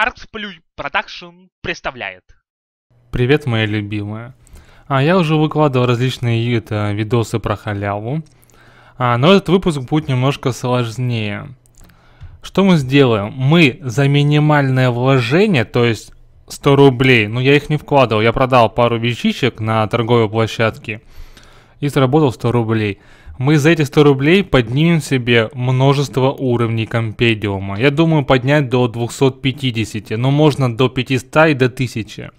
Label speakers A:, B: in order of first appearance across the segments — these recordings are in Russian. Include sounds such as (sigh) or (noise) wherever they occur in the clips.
A: Артсплюй Продакшн представляет. Привет, моя любимая. А я уже выкладывал различные это, а, видосы про халяву. А, но этот выпуск будет немножко сложнее. Что мы сделаем? Мы за минимальное вложение, то есть 100 рублей, но ну, я их не вкладывал, я продал пару вещичек на торговой площадке и заработал 100 рублей мы за эти 100 рублей поднимем себе множество уровней компедиума. Я думаю поднять до 250, но можно до 500 и до 1000.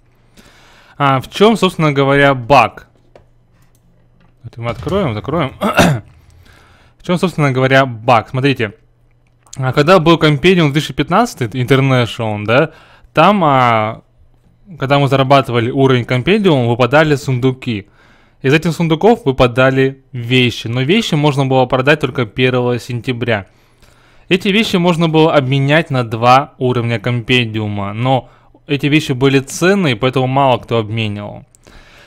A: А в чем, собственно говоря, баг? Это мы откроем, закроем. (clears throat) в чем, собственно говоря, баг? Смотрите, а когда был компедиум 2015 International, да, там, а, когда мы зарабатывали уровень компедиума, выпадали сундуки – из этих сундуков выпадали вещи, но вещи можно было продать только 1 сентября. Эти вещи можно было обменять на два уровня компендиума, но эти вещи были ценные, поэтому мало кто обменивал.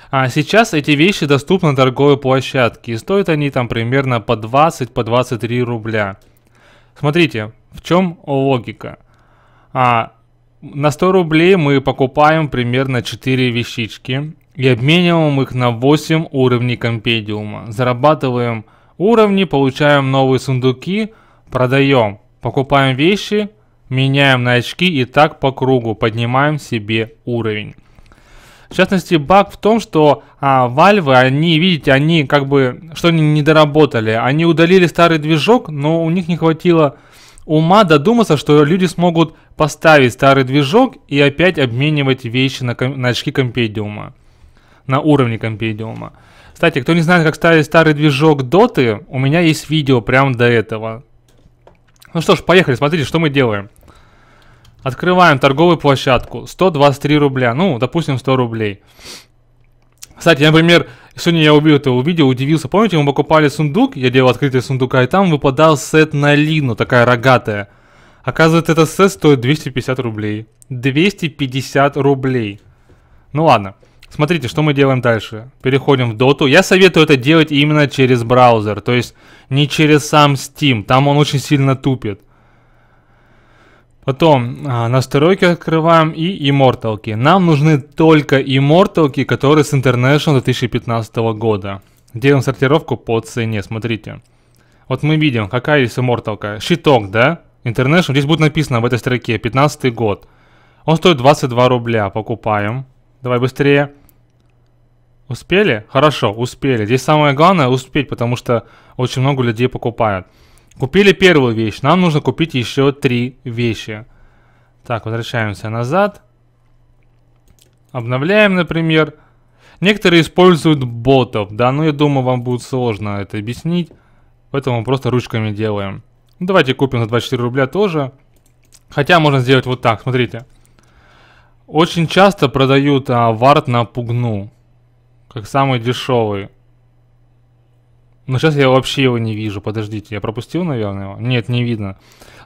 A: А сейчас эти вещи доступны на торговой площадке, и стоят они там примерно по 20-23 по 23 рубля. Смотрите, в чем логика? А, на 100 рублей мы покупаем примерно 4 вещички, и обмениваем их на 8 уровней компедиума. Зарабатываем уровни, получаем новые сундуки, продаем, покупаем вещи, меняем на очки и так по кругу поднимаем себе уровень. В частности, баг в том, что а, Valve, они, видите, они как бы, что они не доработали. Они удалили старый движок, но у них не хватило ума додуматься, что люди смогут поставить старый движок и опять обменивать вещи на, на очки компедиума на уровне компедиума. Кстати, кто не знает, как ставить старый движок доты, у меня есть видео прямо до этого. Ну что ж, поехали, смотрите, что мы делаем. Открываем торговую площадку, 123 рубля, ну, допустим, 100 рублей. Кстати, я, например, сегодня я увидел это видео, удивился. Помните, мы покупали сундук, я делал открытие сундука, и там выпадал сет на лину, такая рогатая. Оказывается, этот сет стоит 250 рублей. 250 рублей. Ну ладно. Смотрите, что мы делаем дальше. Переходим в Доту. Я советую это делать именно через браузер, то есть не через сам Steam. Там он очень сильно тупит. Потом а, настройки открываем и имморталки. Нам нужны только имморталки, которые с International 2015 года. Делаем сортировку по цене, смотрите. Вот мы видим, какая есть имморталка. Щиток, да? International, здесь будет написано в этой строке, 15 год. Он стоит 22 рубля, покупаем. Давай быстрее. Успели? Хорошо, успели. Здесь самое главное успеть, потому что очень много людей покупают. Купили первую вещь. Нам нужно купить еще три вещи. Так, возвращаемся назад. Обновляем, например. Некоторые используют ботов, да, но ну, я думаю, вам будет сложно это объяснить. Поэтому просто ручками делаем. Ну, давайте купим за 24 рубля тоже. Хотя можно сделать вот так, смотрите. Очень часто продают а, вард на пугну. Как самый дешевый. Но сейчас я вообще его не вижу. Подождите, я пропустил, наверное, его? Нет, не видно.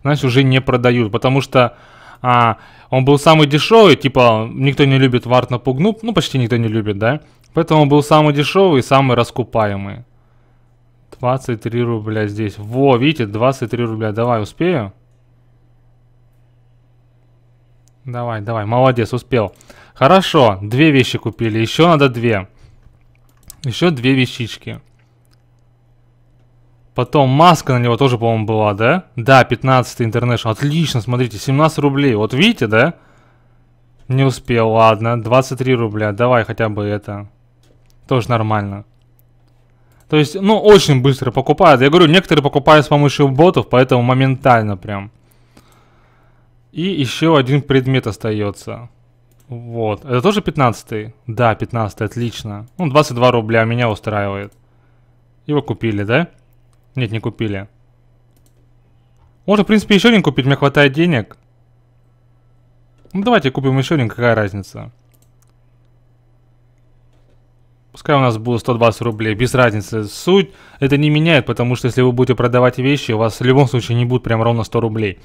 A: Значит, уже не продают, потому что а, он был самый дешевый, типа никто не любит варт на пугну, ну почти никто не любит, да? Поэтому он был самый дешевый и самый раскупаемый. 23 рубля здесь. Во, видите, 23 рубля. Давай, успею? Давай, давай, молодец, успел. Хорошо, две вещи купили, еще надо две. Еще две вещички. Потом маска на него тоже, по-моему, была, да? Да, 15 International. Отлично, смотрите, 17 рублей. Вот видите, да? Не успел, ладно. 23 рубля. Давай хотя бы это. Тоже нормально. То есть, ну, очень быстро покупают. Я говорю, некоторые покупают с помощью ботов, поэтому моментально прям. И еще один предмет остается. Вот. Это тоже 15-й? Да, 15-й, отлично. Ну, 22 рубля меня устраивает. Его купили, да? Нет, не купили. Можно, в принципе, еще один купить, мне хватает денег. Ну, давайте купим еще один, какая разница. Пускай у нас будет 120 рублей, без разницы. Суть это не меняет, потому что если вы будете продавать вещи, у вас в любом случае не будет прям ровно 100 рублей.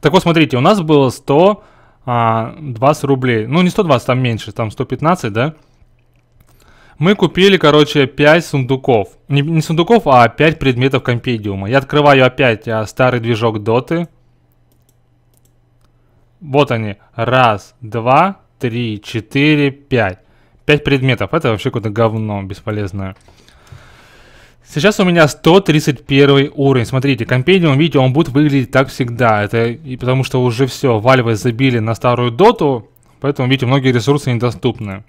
A: Так вот, смотрите, у нас было 100 20 а, рублей. Ну, не 120, там меньше, там 115, да? Мы купили, короче, 5 сундуков. Не, не сундуков, а 5 предметов компедиума. Я открываю опять а, старый движок доты. Вот они. Раз, два, три, четыре, пять. Пять предметов. Это вообще какое-то говно бесполезное. Сейчас у меня 131 уровень. Смотрите, компедиум, видите, он будет выглядеть так всегда. Это и потому что уже все, вальвы забили на старую доту, поэтому, видите, многие ресурсы недоступны.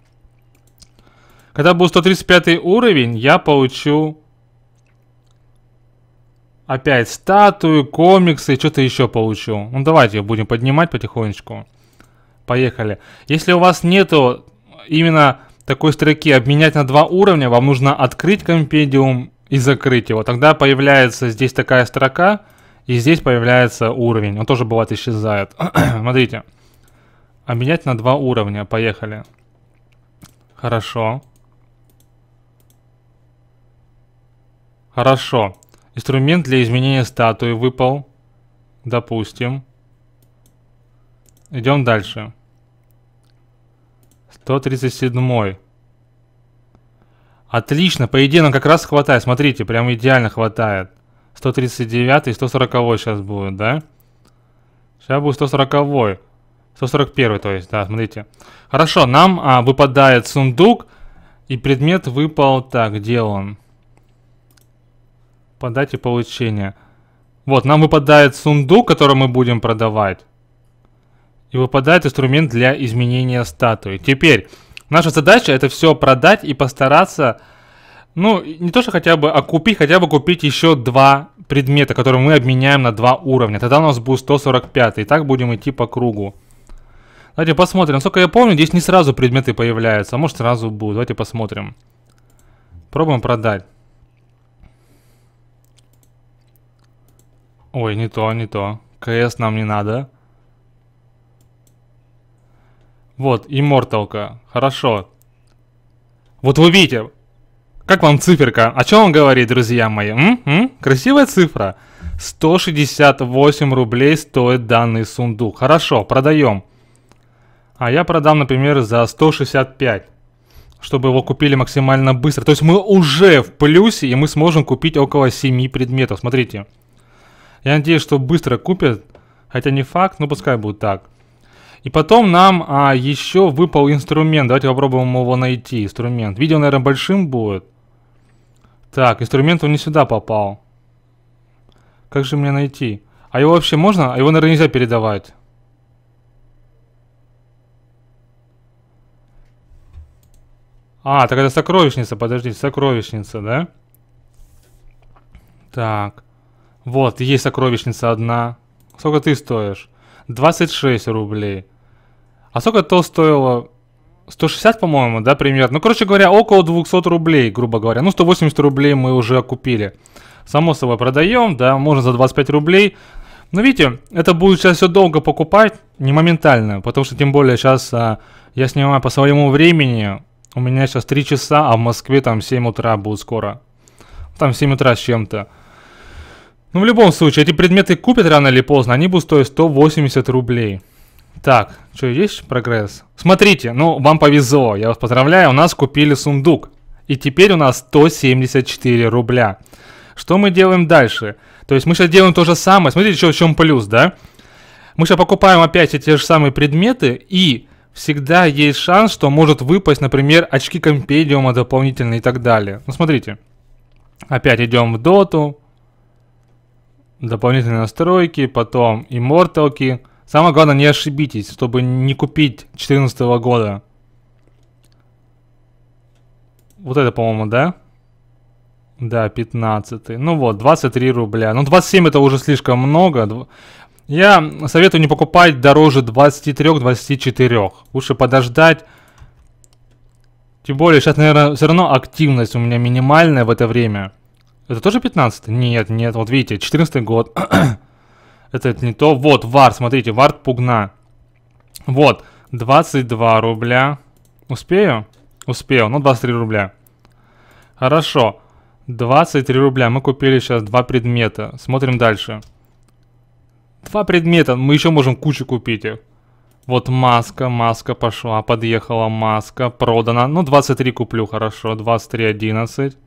A: Когда будет 135 уровень, я получу опять статую, комиксы, что-то еще получу. Ну давайте будем поднимать потихонечку. Поехали. Если у вас нету именно такой строки «Обменять на два уровня», вам нужно открыть компедиум и закрыть его. Тогда появляется здесь такая строка, и здесь появляется уровень. Он тоже бывает исчезает. (clears throat) Смотрите. Обменять на два уровня. Поехали. Хорошо. Хорошо. Инструмент для изменения статуи выпал. Допустим. Идем дальше. 137. Отлично, по идее нам как раз хватает. Смотрите, прям идеально хватает. 139 и 140 сейчас будет, да? Сейчас будет 140. 141, то есть, да, смотрите. Хорошо, нам а, выпадает сундук. И предмет выпал, так, где он? По дате получения. Вот, нам выпадает сундук, который мы будем продавать. И выпадает инструмент для изменения статуи. Теперь... Наша задача это все продать и постараться, ну, не то что хотя бы, а купить, хотя бы купить еще два предмета, которые мы обменяем на два уровня. Тогда у нас будет 145, и так будем идти по кругу. Давайте посмотрим. Насколько я помню, здесь не сразу предметы появляются, а может сразу будут. Давайте посмотрим. Пробуем продать. Ой, не то, не то. КС нам не надо. Вот, имморталка. Хорошо. Вот вы видите. Как вам циферка? О чем он говорит, друзья мои? М? М? Красивая цифра. 168 рублей стоит данный сундук. Хорошо, продаем. А я продам, например, за 165 чтобы его купили максимально быстро. То есть мы уже в плюсе, и мы сможем купить около 7 предметов. Смотрите. Я надеюсь, что быстро купят. Хотя не факт, но пускай будет так. И потом нам а, еще выпал инструмент. Давайте попробуем его найти. Инструмент. Видео, наверное, большим будет. Так, инструмент он не сюда попал. Как же мне найти? А его вообще можно? А его, наверное, нельзя передавать. А, так это сокровищница, подождите, сокровищница, да? Так. Вот, есть сокровищница одна. Сколько ты стоишь? 26 рублей. А сколько то стоило? 160, по-моему, да, примерно? Ну, короче говоря, около 200 рублей, грубо говоря. Ну, 180 рублей мы уже купили. Само собой, продаем, да, можно за 25 рублей. Но ну, видите, это будет сейчас все долго покупать, не моментально, потому что тем более сейчас а, я снимаю по своему времени. У меня сейчас 3 часа, а в Москве там 7 утра будет скоро. Там 7 утра с чем-то. Ну, в любом случае, эти предметы купят рано или поздно, они будут стоить 180 рублей. Так, что, есть прогресс? Смотрите, ну, вам повезло, я вас поздравляю, у нас купили сундук. И теперь у нас 174 рубля. Что мы делаем дальше? То есть мы сейчас делаем то же самое. Смотрите, что, в чем плюс, да? Мы сейчас покупаем опять эти же самые предметы, и всегда есть шанс, что может выпасть, например, очки компедиума дополнительные и так далее. Ну, смотрите. Опять идем в доту, дополнительные настройки, потом имморталки. Самое главное, не ошибитесь, чтобы не купить 2014 года. Вот это, по-моему, да? Да, 15. Ну вот, 23 рубля. Ну, 27 это уже слишком много. Я советую не покупать дороже 23-24. Лучше подождать. Тем более, сейчас, наверное, все равно активность у меня минимальная в это время. Это тоже 15? Нет, нет, вот видите, 14 год. (clears throat) это, это не то. Вот, вар, смотрите, вар пугна. Вот, 22 рубля. Успею? Успел, ну 23 рубля. Хорошо. 23 рубля. Мы купили сейчас два предмета. Смотрим дальше. Два предмета. Мы еще можем кучу купить их. Вот маска, маска пошла, подъехала маска, продана. Ну, 23 куплю, хорошо. 23, 11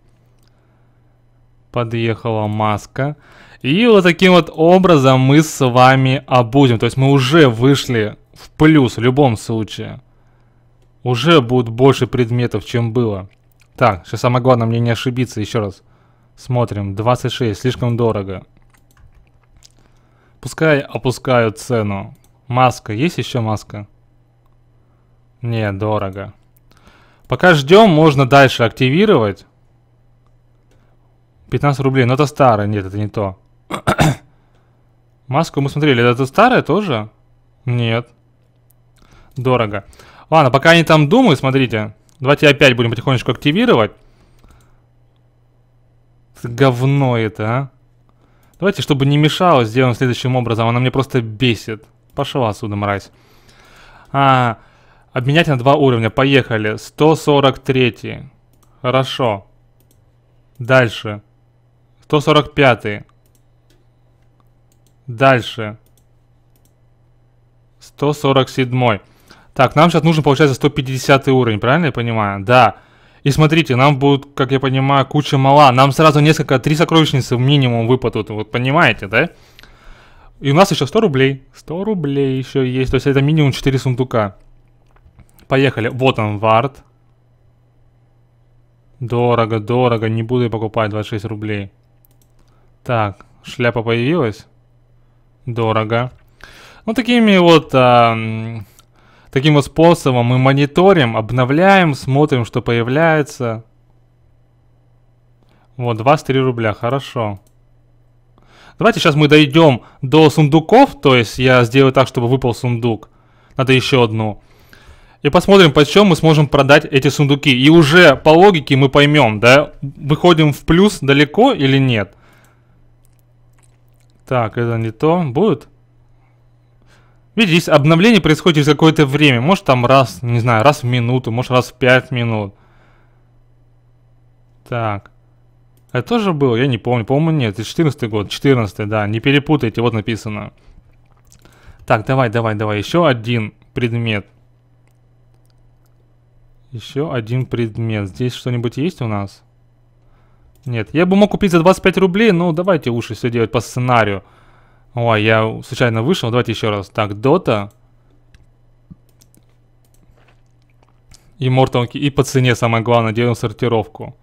A: подъехала маска. И вот таким вот образом мы с вами обудем. То есть мы уже вышли в плюс в любом случае. Уже будет больше предметов, чем было. Так, сейчас самое главное мне не ошибиться еще раз. Смотрим, 26, слишком дорого. Пускай опускают цену. Маска, есть еще маска? Не, дорого. Пока ждем, можно дальше активировать. 15 рублей, но это старое, нет, это не то. (coughs) Маску мы смотрели, это старое тоже? Нет. Дорого. Ладно, пока они там думают, смотрите. Давайте опять будем потихонечку активировать. Говно это, а. Давайте, чтобы не мешало, сделаем следующим образом. Она мне просто бесит. Пошла отсюда, мразь. А, обменять на два уровня. Поехали. 143. Хорошо. Дальше. 145. Дальше. 147. Так, нам сейчас нужен, получается, 150 уровень, правильно я понимаю? Да. И смотрите, нам будет, как я понимаю, куча мала. Нам сразу несколько, три сокровищницы минимум выпадут. Вот понимаете, да? И у нас еще 100 рублей. 100 рублей еще есть. То есть это минимум 4 сундука. Поехали. Вот он, вард. Дорого, дорого. Не буду я покупать 26 рублей. Так, шляпа появилась. Дорого. Ну, такими вот... А, таким вот способом мы мониторим, обновляем, смотрим, что появляется. Вот, 23 рубля, хорошо. Давайте сейчас мы дойдем до сундуков, то есть я сделаю так, чтобы выпал сундук. Надо еще одну. И посмотрим, почем мы сможем продать эти сундуки. И уже по логике мы поймем, да, выходим в плюс далеко или нет. Так, это не то. будет? Видите, здесь обновление происходит через какое-то время. Может там раз, не знаю, раз в минуту, может раз в пять минут. Так. Это тоже было? Я не помню. По-моему, нет. Это 14 год. 14 да. Не перепутайте, вот написано. Так, давай, давай, давай. Еще один предмет. Еще один предмет. Здесь что-нибудь есть у нас? Нет, я бы мог купить за 25 рублей, но давайте лучше все делать по сценарию. Ой, я случайно вышел, давайте еще раз. Так, Дота Dota. Immortal и по цене, самое главное, делаем сортировку.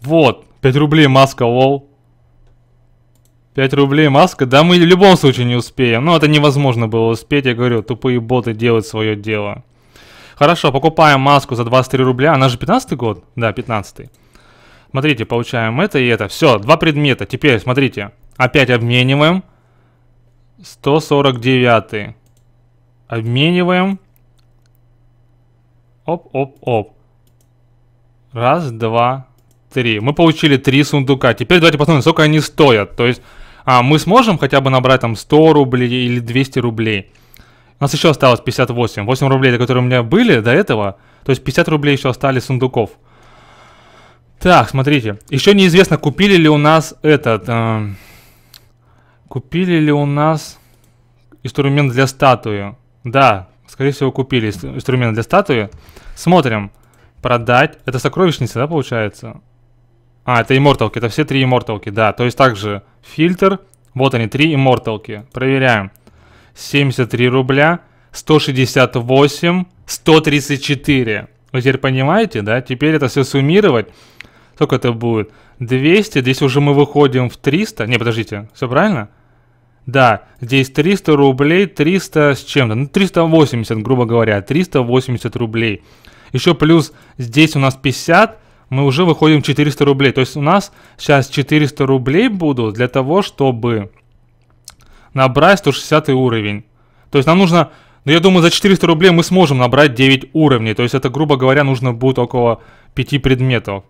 A: Вот, 5 рублей маска, лол. 5 рублей маска, да мы в любом случае не успеем. Но ну, это невозможно было успеть, я говорю, тупые боты делают свое дело. Хорошо, покупаем маску за 23 рубля, она же 15 год? Да, 15 -й. Смотрите, получаем это и это. Все, два предмета. Теперь, смотрите, опять обмениваем. 149. Обмениваем. Оп-оп-оп. Раз, два, три. Мы получили три сундука. Теперь давайте посмотрим, сколько они стоят. То есть а, мы сможем хотя бы набрать там 100 рублей или 200 рублей. У нас еще осталось 58. 8 рублей, которые у меня были до этого. То есть 50 рублей еще остались сундуков. Так, смотрите. Еще неизвестно, купили ли у нас этот... Э, купили ли у нас инструмент для статуи. Да, скорее всего, купили инструмент для статуи. Смотрим. Продать. Это сокровищница, да, получается? А, это имморталки. Это все три имморталки, да. То есть также фильтр. Вот они, три имморталки. Проверяем. 73 рубля. 168. 134. Вы теперь понимаете, да? Теперь это все суммировать. Сколько это будет? 200, здесь уже мы выходим в 300. Не, подождите, все правильно? Да, здесь 300 рублей, 300 с чем-то. Ну, 380, грубо говоря, 380 рублей. Еще плюс здесь у нас 50, мы уже выходим 400 рублей. То есть у нас сейчас 400 рублей будут для того, чтобы набрать 160 уровень. То есть нам нужно, но ну, я думаю, за 400 рублей мы сможем набрать 9 уровней. То есть это, грубо говоря, нужно будет около 5 предметов.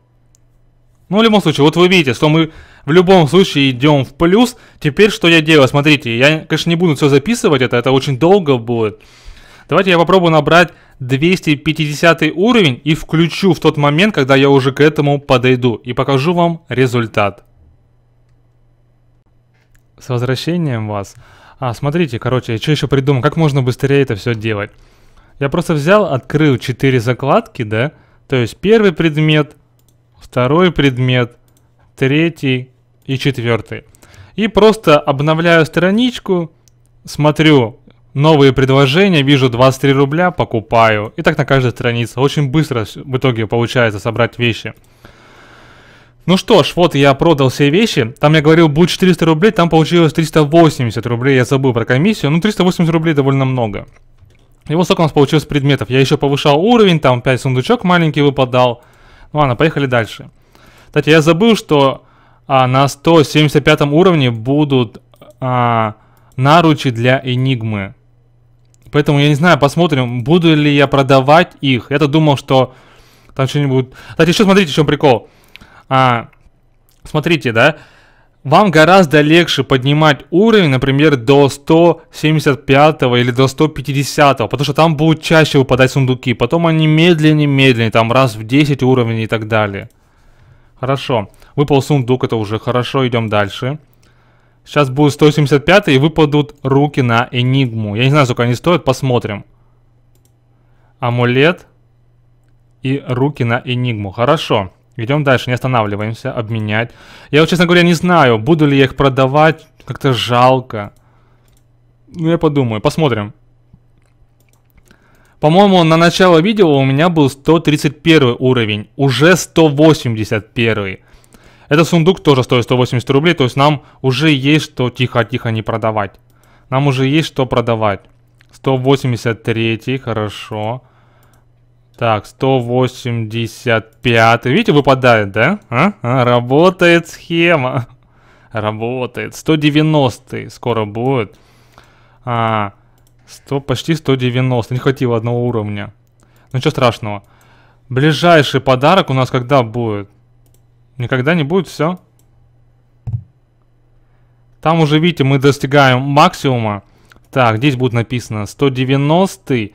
A: Ну, в любом случае, вот вы видите, что мы в любом случае идем в плюс. Теперь что я делаю? Смотрите, я, конечно, не буду все записывать, это, это очень долго будет. Давайте я попробую набрать 250 уровень и включу в тот момент, когда я уже к этому подойду. И покажу вам результат. С возвращением вас. А, смотрите, короче, я что еще придумал, как можно быстрее это все делать. Я просто взял, открыл 4 закладки, да? То есть первый предмет, второй предмет, третий и четвертый. И просто обновляю страничку, смотрю новые предложения, вижу 23 рубля, покупаю. И так на каждой странице. Очень быстро в итоге получается собрать вещи. Ну что ж, вот я продал все вещи. Там я говорил, будет 400 рублей, там получилось 380 рублей. Я забыл про комиссию. Ну, 380 рублей довольно много. И вот сколько у нас получилось предметов. Я еще повышал уровень, там 5 сундучок маленький выпадал. Ну ладно, поехали дальше. Кстати, я забыл, что а, на 175 уровне будут а, наручи для Энигмы. Поэтому я не знаю, посмотрим, буду ли я продавать их. Я-то думал, что там что-нибудь... Кстати, еще смотрите, в чем прикол. А, смотрите, да? вам гораздо легче поднимать уровень, например, до 175 или до 150, потому что там будут чаще выпадать сундуки, потом они медленнее-медленнее, там раз в 10 уровней и так далее. Хорошо, выпал сундук, это уже хорошо, идем дальше. Сейчас будет 175 и выпадут руки на Энигму. Я не знаю, сколько они стоят, посмотрим. Амулет и руки на Энигму, хорошо. Хорошо. Идем дальше, не останавливаемся, обменять. Я, вот, честно говоря, не знаю, буду ли я их продавать, как-то жалко. Ну, я подумаю, посмотрим. По-моему, на начало видео у меня был 131 уровень, уже 181. Этот сундук тоже стоит 180 рублей, то есть нам уже есть что тихо-тихо не продавать. Нам уже есть что продавать. 183, хорошо. Так, 185. Видите, выпадает, да? А? А, работает схема. Работает. 190 скоро будет. А, 100, почти 190. Не хватило одного уровня. Ну ничего страшного. Ближайший подарок у нас когда будет? Никогда не будет, все. Там уже, видите, мы достигаем максимума. Так, здесь будет написано 190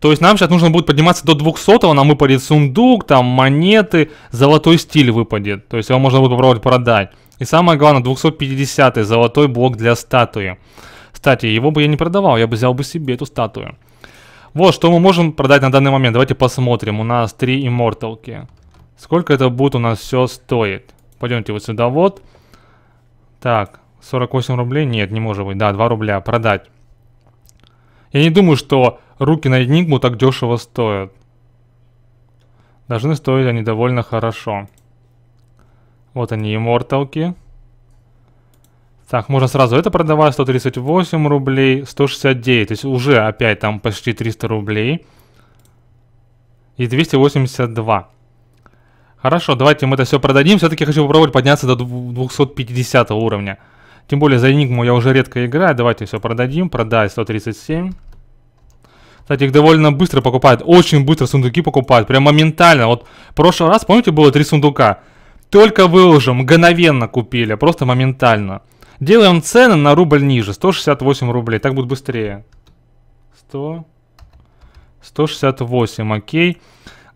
A: то есть нам сейчас нужно будет подниматься до 200, нам выпадет сундук, там монеты, золотой стиль выпадет. То есть его можно будет попробовать продать. И самое главное, 250 золотой блок для статуи. Кстати, его бы я не продавал, я бы взял бы себе эту статую. Вот, что мы можем продать на данный момент. Давайте посмотрим. У нас три имморталки. Сколько это будет у нас все стоит? Пойдемте вот сюда вот. Так, 48 рублей? Нет, не может быть. Да, 2 рубля. Продать. Я не думаю, что руки на Энигму так дешево стоят. Должны стоить они довольно хорошо. Вот они, имморталки. Так, можно сразу это продавать, 138 рублей, 169, то есть уже опять там почти 300 рублей. И 282. Хорошо, давайте мы это все продадим. Все-таки хочу попробовать подняться до 250 уровня. Тем более за Enigma я уже редко играю. Давайте все продадим. Продай 137. Кстати, их довольно быстро покупают. Очень быстро сундуки покупают. Прям моментально. Вот в прошлый раз, помните, было три сундука. Только выложим, мгновенно купили. Просто моментально. Делаем цены на рубль ниже. 168 рублей. Так будет быстрее. 100. 168, окей.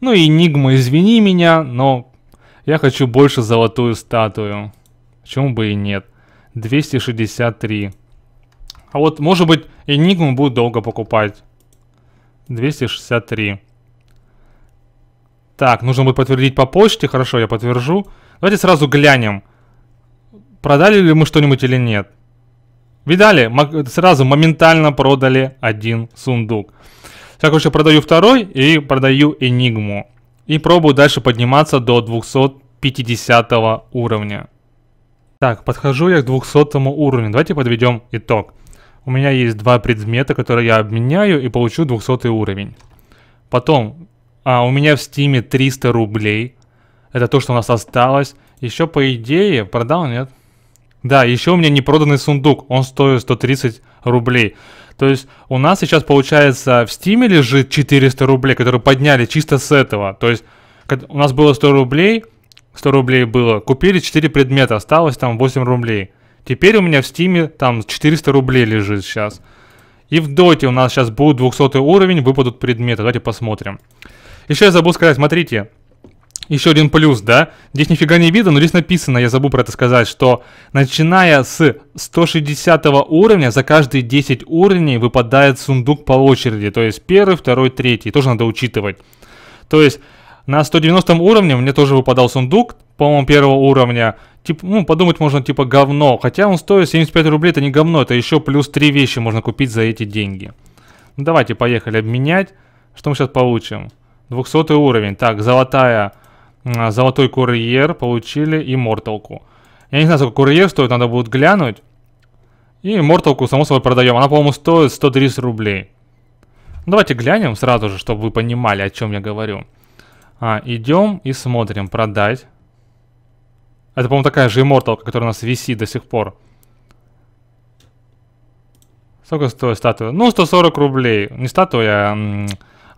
A: Ну и Enigma, извини меня, но я хочу больше золотую статую. Почему бы и нет. 263. А вот, может быть, Enigma будет долго покупать. 263. Так, нужно будет подтвердить по почте. Хорошо, я подтвержу. Давайте сразу глянем, продали ли мы что-нибудь или нет. Видали? Сразу моментально продали один сундук. Сейчас, короче, продаю второй и продаю Энигму. И пробую дальше подниматься до 250 уровня. Так, подхожу я к 200 уровню. Давайте подведем итог. У меня есть два предмета, которые я обменяю и получу 200 уровень. Потом, а, у меня в стиме 300 рублей. Это то, что у нас осталось. Еще, по идее, продал, нет? Да, еще у меня не проданный сундук. Он стоит 130 рублей. То есть у нас сейчас, получается, в стиме лежит 400 рублей, которые подняли чисто с этого. То есть у нас было 100 рублей, 100 рублей было. Купили 4 предмета, осталось там 8 рублей. Теперь у меня в стиме там 400 рублей лежит сейчас. И в доте у нас сейчас будет 200 уровень, выпадут предметы. Давайте посмотрим. Еще я забыл сказать, смотрите. Еще один плюс, да? Здесь нифига не видно, но здесь написано, я забыл про это сказать, что начиная с 160 уровня, за каждые 10 уровней выпадает сундук по очереди. То есть первый, второй, третий. Тоже надо учитывать. То есть на 190 уровне мне тоже выпадал сундук, по-моему, первого уровня. Тип, ну, подумать можно, типа, говно. Хотя он стоит 75 рублей, это не говно, это еще плюс 3 вещи можно купить за эти деньги. Ну, давайте, поехали обменять. Что мы сейчас получим? 200 уровень. Так, золотая, золотой курьер получили и морталку. Я не знаю, сколько курьер стоит, надо будет глянуть. И морталку, само собой, продаем. Она, по-моему, стоит 130 рублей. Ну, давайте глянем сразу же, чтобы вы понимали, о чем я говорю. А, идем и смотрим. Продать. Это, по-моему, такая же Immortal, которая у нас висит до сих пор. Сколько стоит статуя? Ну, 140 рублей. Не статуя, а,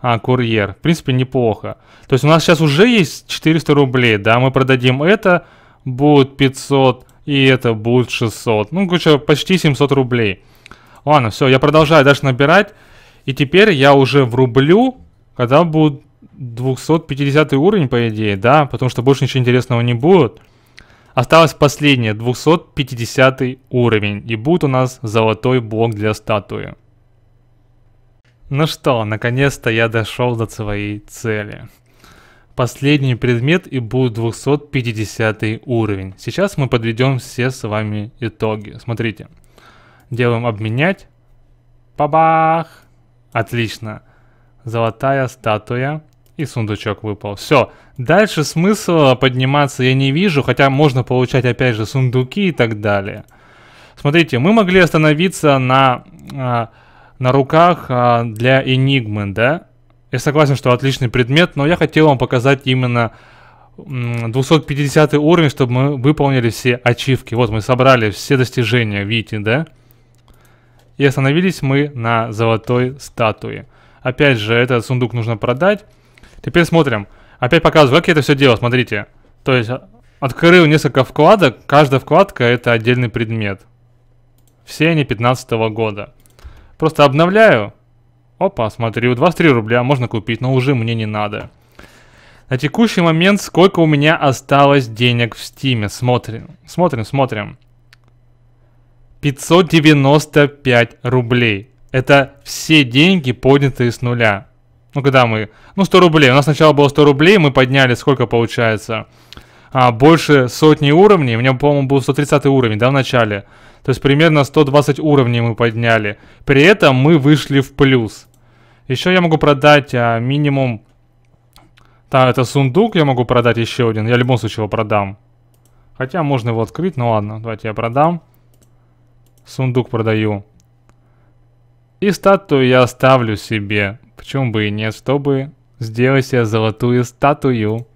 A: а курьер. В принципе, неплохо. То есть у нас сейчас уже есть 400 рублей, да? Мы продадим это, будет 500, и это будет 600. Ну, короче, почти 700 рублей. Ладно, все, я продолжаю дальше набирать. И теперь я уже врублю, когда будет. 250 уровень, по идее, да? Потому что больше ничего интересного не будет. Осталось последнее, 250 уровень. И будет у нас золотой блок для статуи. Ну что, наконец-то я дошел до своей цели. Последний предмет и будет 250 уровень. Сейчас мы подведем все с вами итоги. Смотрите. Делаем обменять. пабах, Отлично. Золотая статуя и сундучок выпал. Все, дальше смысла подниматься я не вижу, хотя можно получать опять же сундуки и так далее. Смотрите, мы могли остановиться на, а, на руках а, для Энигмы, да? Я согласен, что отличный предмет, но я хотел вам показать именно 250 уровень, чтобы мы выполнили все ачивки. Вот мы собрали все достижения, видите, да? И остановились мы на золотой статуе. Опять же, этот сундук нужно продать. Теперь смотрим. Опять показываю, как я это все делал, смотрите. То есть, а, открыл несколько вкладок, каждая вкладка это отдельный предмет. Все они 15 -го года. Просто обновляю. Опа, смотрю, 23 рубля можно купить, но уже мне не надо. На текущий момент сколько у меня осталось денег в стиме? Смотрим, смотрим, смотрим. 595 рублей. Это все деньги, поднятые с нуля. Ну, когда мы... Ну, 100 рублей. У нас сначала было 100 рублей, мы подняли сколько получается? А, больше сотни уровней. У меня, по-моему, был 130 уровень, да, в начале? То есть примерно 120 уровней мы подняли. При этом мы вышли в плюс. Еще я могу продать а, минимум... Да, это сундук я могу продать еще один. Я в любом случае его продам. Хотя можно его открыть, ну ладно. Давайте я продам. Сундук продаю. И статую я оставлю себе. Почему бы и нет, чтобы сделать себе золотую статую.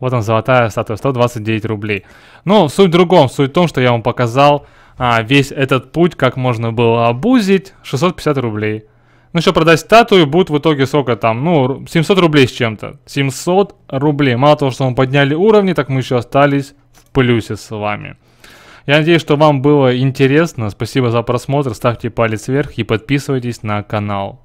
A: Вот он, золотая статуя, 129 рублей. Но суть в другом, суть в том, что я вам показал а, весь этот путь, как можно было обузить, 650 рублей. Ну еще продать статую будет в итоге сколько там, ну 700 рублей с чем-то. 700 рублей, мало того, что мы подняли уровни, так мы еще остались в плюсе с вами. Я надеюсь, что вам было интересно. Спасибо за просмотр. Ставьте палец вверх и подписывайтесь на канал.